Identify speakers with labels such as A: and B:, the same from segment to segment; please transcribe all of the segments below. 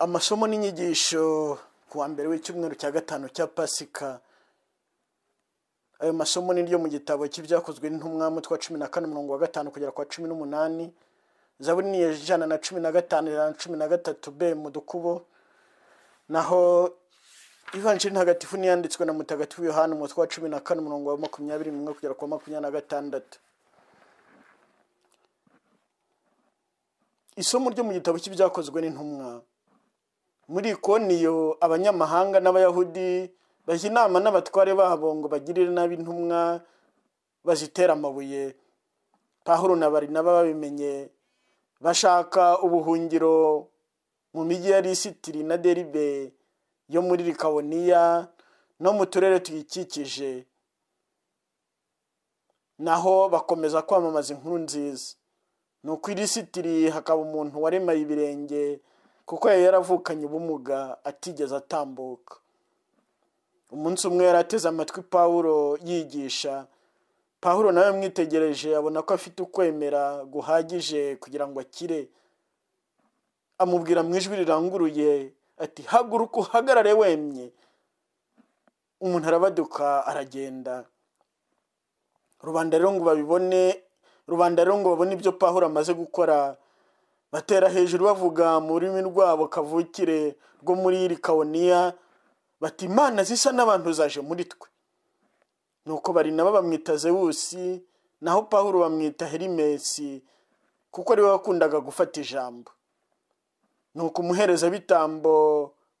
A: amasomo n'inyigisho ku wa mbere w'icyumweru cya gatanu cya pasika ayo masomo ni ryo mu gitabo cy'ibyakozwe n'intumwa mutwa cumi na kane umurongo wa gatanu kugera kwa cumi n'umunani zaburi ni ijana na cumi na gatanu ijana na cumi na gatatu be mu dukubo naho ivanjiri ntagatifu niyanditswe na mutagatifu yohani umutwe wa cumi na kane umurongo wa makumyabiri n'umwe kugera kwa makumyabiri na gatandatu isomo ryo mu gitabo cy'ibyakozwe n'intumwa muri ikoniyo abanyamahanga n'abayahudi bajya inama n'abatware babo ngo bagirire nabi intumwa bazitera amabuye pahuro na barinaba babimenye bashaka ubuhungiro mu mijyi ya lisitiri na deribe yo muri rikawoniya no mu turere tuyikikije naho bakomeza kwamamaza inkuru nziza ni uko i hakaba umuntu waremaye ibirenge kuko yari yaravukanye ubumuga atigeze atambuka umunsi umwe yari ateze amatwi pawulo yigisha pawulo nawe amwitegereje abona ko afite ukwemera guhagije kugira ngo akire amubwira mu ijwi riranguruye ati haguruka uhagarare wemye umuntu arabaduka aragenda rubanda rero ngo babibone rubanda rero ngo babone ibyo pahura amaze gukora batera hejuru bavuga mu rurimi rwabo kavukire rwo muri likawoniya bati imana zisa n'abantu zaje muri twe nuko bari nabo bamwita zewusi naho paul bamwita herimesi kuko ariwe wakundaga gufata ijambo nuko umuherezabitambo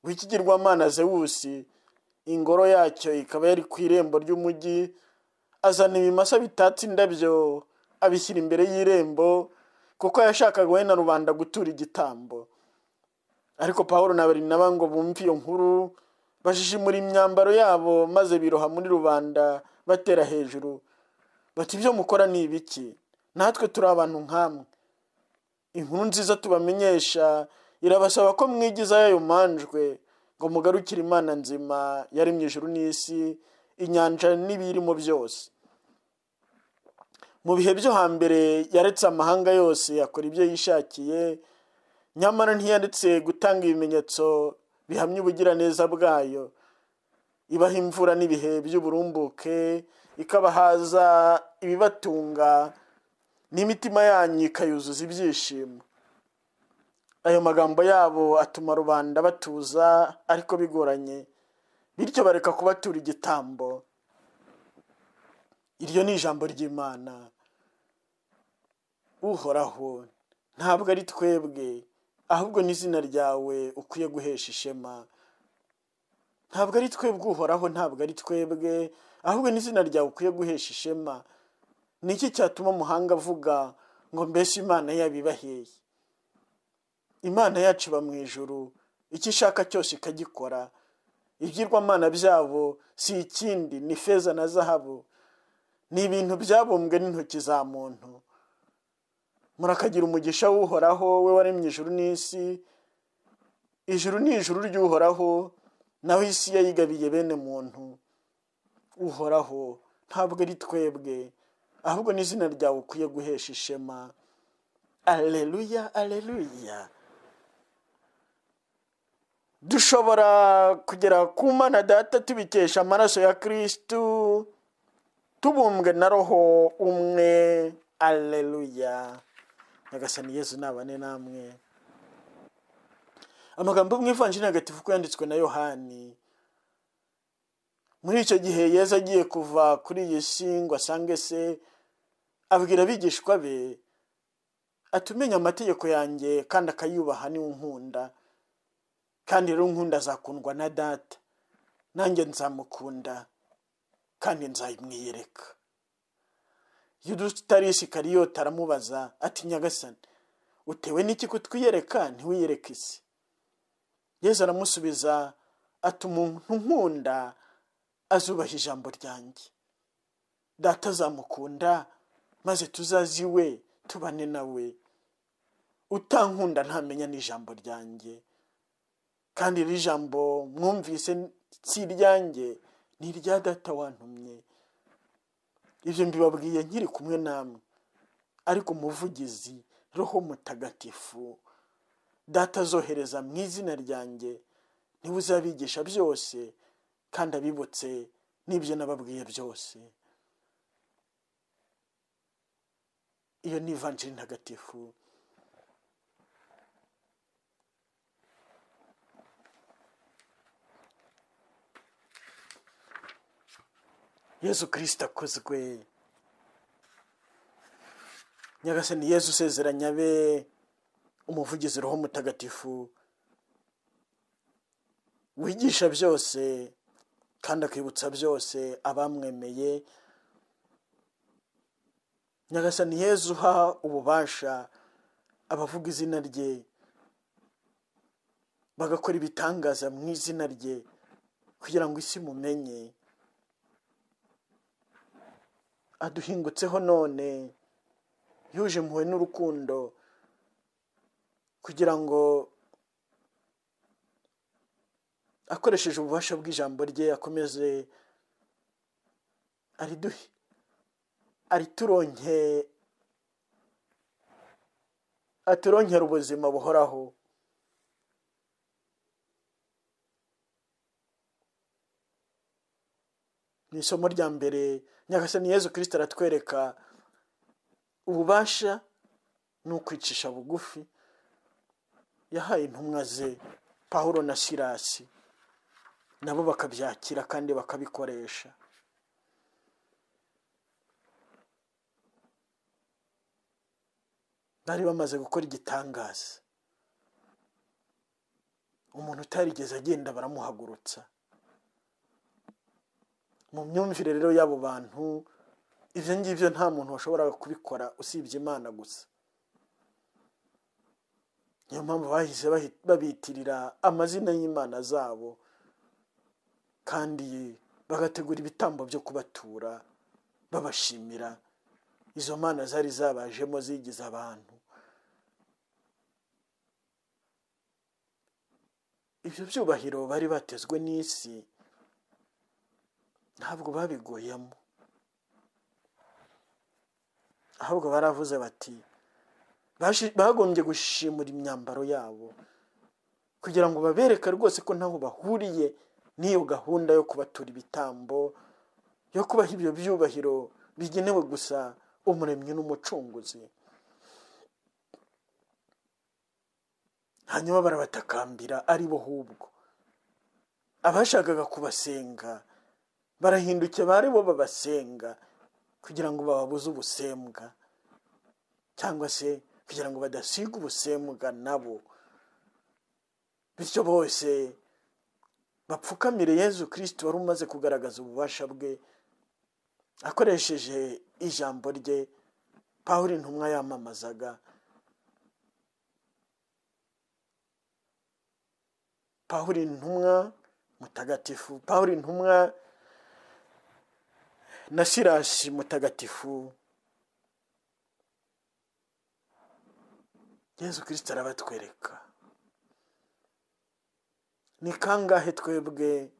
A: w'ikigirwamana zewusi ingoro yacyo ikaba yari ku irembo ry'umujyi azana ibimasa bitatse indabyo abishyira imbere y'irembo kuko yashakaga wenda rubanda gutura igitambo ariko paul na barinaba ngo bumve iyo nkuru bajijimura imyambaro yabo maze biroha muri rubanda batera hejuru bati ibyo mukora ni ibiki natwe turi abantu nk'amwe inkuru nziza tubamenyesha irabasaba ko mwigiza’yo y'ayo manjwe ngo mugarukire imana nzima yari mu ijuru n'isi inyanja n'ibirimo byose mu bihe byo hambere yaretse amahanga yose akora ibyo yishakiye nyamara ntiyanditse gutanga ibimenyetso bihamya ubugiraneza bwayo ibaha imvura n'ibihe by'uburumbuke ikabahaza ibibatunga n'imitima yanyu ikayuzuza ibyishimo ayo magambo yabo atuma rubanda batuza ariko bigoranye bityo bareka kubatura igitambo iryo ni ijambo ry'imana uhoraho ntabwo ari twebwe ahubwo ni’ izina ryawe ukwiye guhesha ishema ntabwo ari twebwe uhoraho ntabwo ari twebwe ahubwo n'izina ryawe ukwiye guhesha ishema ni iki cyatuma umuhanga avuga ngo mbese imana yabibaheye imana yacu iba mu ijoro icyo ishaka cyose ikagikora ibyirwamana byabo si ikindi ni feza na zahabu ni ibintu byabumbwe n'intoki za muntu murakagira umugisha w'uhoraho we waremye ijuru n'isi ijuru ni ijuru ry'uhoraho naho isi yayigabiye bene muntu uhoraho ntabwo ari twebwe ahubwo n'izina ryawe ukwiye guhesha ishema aleluya aleluya dushobora kugera ku mana data tubikesha amaraso ya kirisitu tubumbwe na roho umwe aleluya nyagasani yezu nabane namwe amagambo mu ivanjiri ntagatifu ko yanditswe na yohani muri icyo gihe yezu agiye kuva kuri iyi si ngo asange se abwira abigishwa be atumenya amategeko yanjye kandi akayubaha niwe nkunda kandi rero nkunda azakundwa na data nanjye nzamukunda kandi nzayimwiyereka yudutari shikariyoti aramubaza ati nyagasani utewe n'iki kutwiyereka ntiwiyereke isi yesu aramusubiza ati umuntu nkunda azubaha ijambo ryanjye data azamukunda maze tuzazi iwe tubane nawe utankunda ntamenya n'ijambo ryanjye kandi iri jambo mwumvise si iryanjye ni irya data wantumye ibyo mbibabwiye nkiri kumwe namwe ariko umuvugizi roho mutagatifu data azohereza mu izina ryanjye niwe uzabigisha byose kandi abibutse n'ibyo nababwiye byose iyo ni ivanjiri ntagatifu yesu kirisita akozwe nyagasani yesu usezeranya be umuvugizi roho mutagatifu wigisha byose kandi akibutsa byose abamwemeye nyagasani yesu uha ububasha abavuga izina rye bagakora ibitangaza mu izina rye kugira ngo isi mumenye aduhingutseho none yuje impuhwe n'urukundo kugira ngo akoresheje ububasha bw'ijambo rye akomeze ariduhe arituronke aturonkera ubuzima buhoraho mu isomo rya mbere nyagasani yezu kirisita aratwereka ububasha ni ukwicisha bugufi yahaye intumwa ze pahuro na sirasi nabo bakabyakira kandi bakabikoresha bari bamaze gukora igitangaza umuntu utarigeze agenda baramuhagurutsa mu myumvire rero y'abo bantu ibyo ngibyo nta muntu washobora kubikora usibye imana gusa niyo mpamvu bahise babitirira amazina y'imana zabo kandi bagategura ibitambo byo kubatura babashimira izo mana zari zabajemo zigize abantu ibyo byubahiro bari batezwe n'isi ntabwo babigoyemo ahubwo baravuze bati bagombye gushimura imyambaro yabo kugira ngo babereke rwose ko ntaho bahuriye n'iyo gahunda yo kubatura ibitambo yo kubaha ibyo byubahiro bigenewe gusa umuremyi n'umucunguzi hanyuma barabatakambira ari bo hubwo abashakaga kubasenga barahindukiye bari bo babasenga kugira ngo bababuze ubusembwa cyangwa se kugira ngo badasiga ubusembwa nabo bityo bose bapfukamire yezu kirisiti wari umaze kugaragaza ububasha bwe akoresheje ijambo rye pawuri intumwa yamamazaga pawuri intumwa mutagatifu pawuri intumwa na silasi mutagatifu yezu kirisita arabatwereka ni kangahe twebwe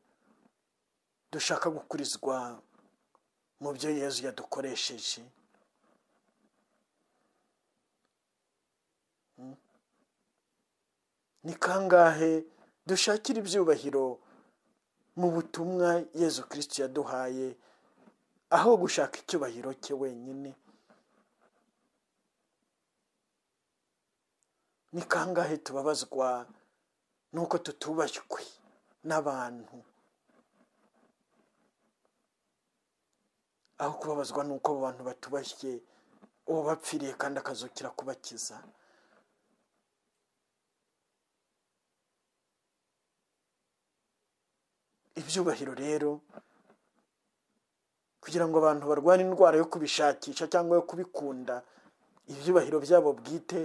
A: dushaka gukurizwa mu byo yezu yadukoresheje hmm? ni kangahe dushakira ibyubahiro mu butumwa yezu kirisita yaduhaye aho gushaka icyubahiro cye wenyine ni kangahe tubabazwa nuko tutubashywe n'abantu aho kubabazwa nuko abo bantu batubashye uwo bapfiriye kandi akazukira kubakiza ibyubahiro rero kugira ngo abantu barwane indwara yo kubishakisha cyangwa yo kubikunda ibyubahiro byabo bwite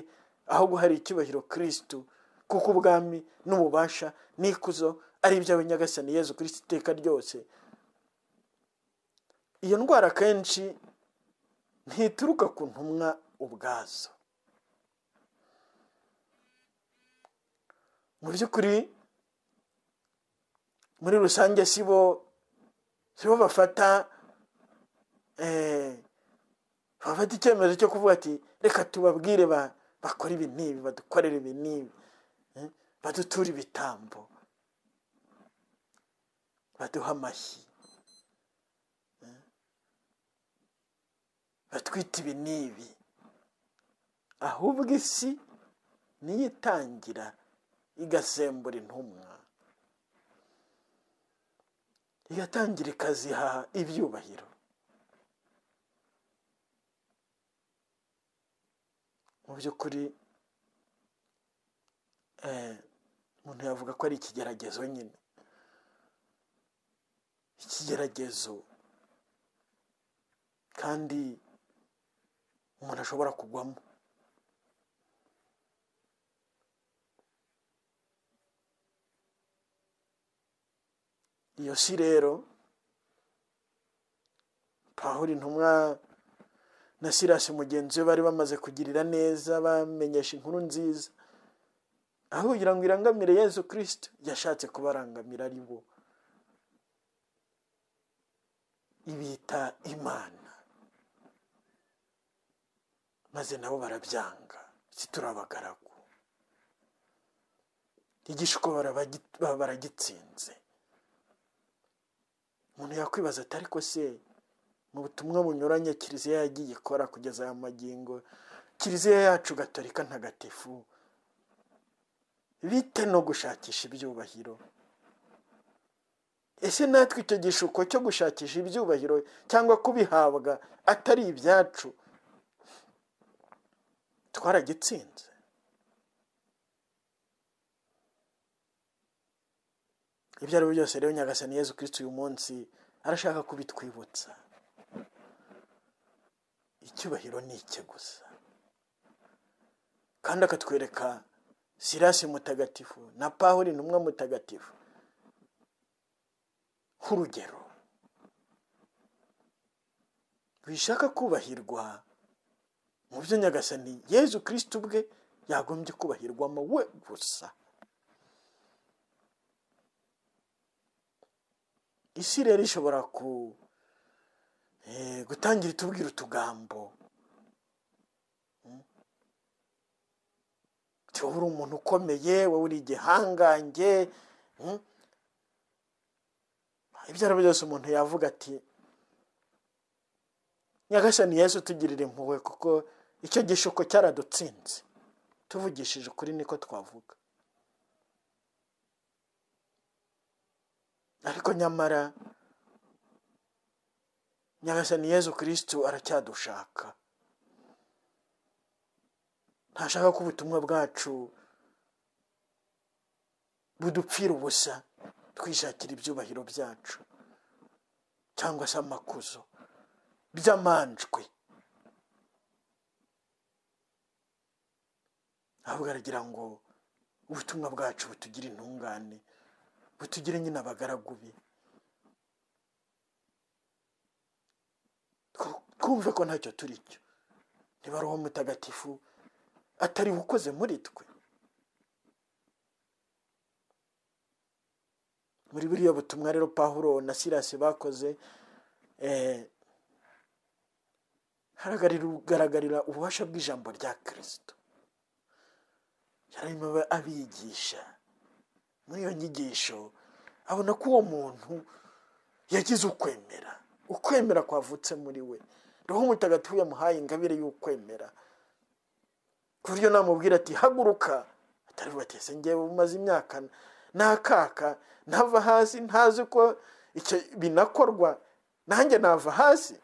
A: aho guhari icyubahiro kirisitu kuko ubwami n'ububasha n'ikuzo ari nyagasani yezu kirisitu iteka ryose iyo ndwara akenshi ntituruka ku ntumwa ubwazo mu by'ukuri muri rusange si bo bafata Eh, bafata icyemezo cyo kuvuga ati reka tubabwire bakora ibi n'ibi badukorere ibi n'ibi eh, badutura ibitambo baduha amashyi eh, batwite ibi n'ibi ahubwo isi niyo itangira igasembura intumwa igatangira ikaziha ibyubahiro mu by'ukuri eh, umuntu yavuga ko ari ikigeragezo nyine ikigeragezo kandi umuntu ashobora kugwamo iyo si rero pahuri intumwa na sirasi mugenzi we bari bamaze kugirira neza bamenyesha inkuru nziza aho kugira ngo irangamire yezu kirisito yashatse kubarangamira ari bo ibita imana maze nabo barabyanga si turabagaragu igishiko baragitsinze umuntu yakwibaza atari ko se mu butumwa bunyuranye kiliziya yagiye ikora kugeza aya magingo kiliziya yacu gatolika ntagatifu bite no gushakisha ibyubahiro ese natwe icyo gishuko cyo gushakisha ibyubahiro cyangwa kubihabwa atari ibyacu twaragitsinze ibyo ari byo byose rero nyagasani yezu kirisiti uyu munsi arashaka kubitwibutsa icyubahiro ni icye gusa kandi akatwereka silasi mutagatifu na pahuri intumwa mutagatifu nk'urugero bishaka kubahirwa mu byo nyagasani yezu kirisiti ubwe yagombye kubahirwamo we gusa isi rero ishobora ku Eh, gutangira itubwira utugambo hmm? wowe uri umuntu ukomeye wowe uri igihangange hmm? ibyo ari byo byose umuntu yavuga ati nyagasani yesu tugirira impuhwe kuko icyo gishuko cyaradutsinze tuvugishije ukuri niko twavuga ariko nyamara nyagasani yezu kirisitu aracyadushaka ntashaka ko ubutumwa bwacu budupfira ubusa twishakira ibyubahiro byacu cyangwa se amakuzo by'amanjwe ahubwo aragira ngo ubutumwa bwacu butugire intungane butugire nyine abagaragu be twumve ko ntacyo turi cyo niba ari uwo mutagatifu atari ukoze muri twe muri buriya butumwa rero pahuro na sirasi bakoze eh, hagaragarira ububasha bw'ijambo rya kirisito yarimo abigisha muri iyo nyigisho abona ko uwo muntu yagize ukwemera ukwemera kwavutse muri we roho mutagatifu yamuhaye ingabire y'ukwemera ku buryo namubwira ati haguruka atari bateze ngewe umaze imyaka nakaka nava hasi ntazi ko binakorwa nanjye nava hasi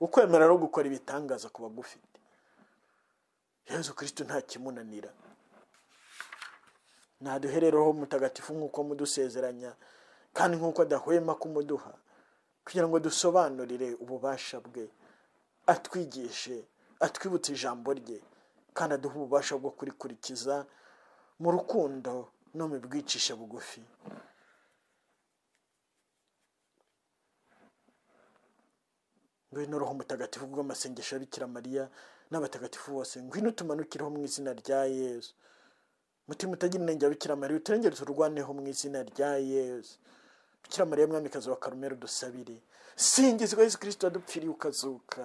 A: ukwemera no gukora ibitangaza ku bagufite yezu kirisitu ntakimunanira naduhe rero mutagatifu nk'uko mudusezeranya kandi nk'uko adahwema kumuduha kugira ngo dusobanurire ububasha bwe atwigishe atwibutse ijambo rye kandi aduhe ububasha bwo kurikurikiza mu rukundo no mu bwicisha bugufi ngwino roho mutagatifu bw'amasengesho y'abikira mariya n'abatagatifu bose ngwino tumanukireho mu izina rya yesu mutima utagira inenge abikira mariya uturengereze urwaneho mu izina rya yesu bikira mariya mwamikazi wa karumeri dusabire singizwa yesu kirisito wadupfiriye ukazuka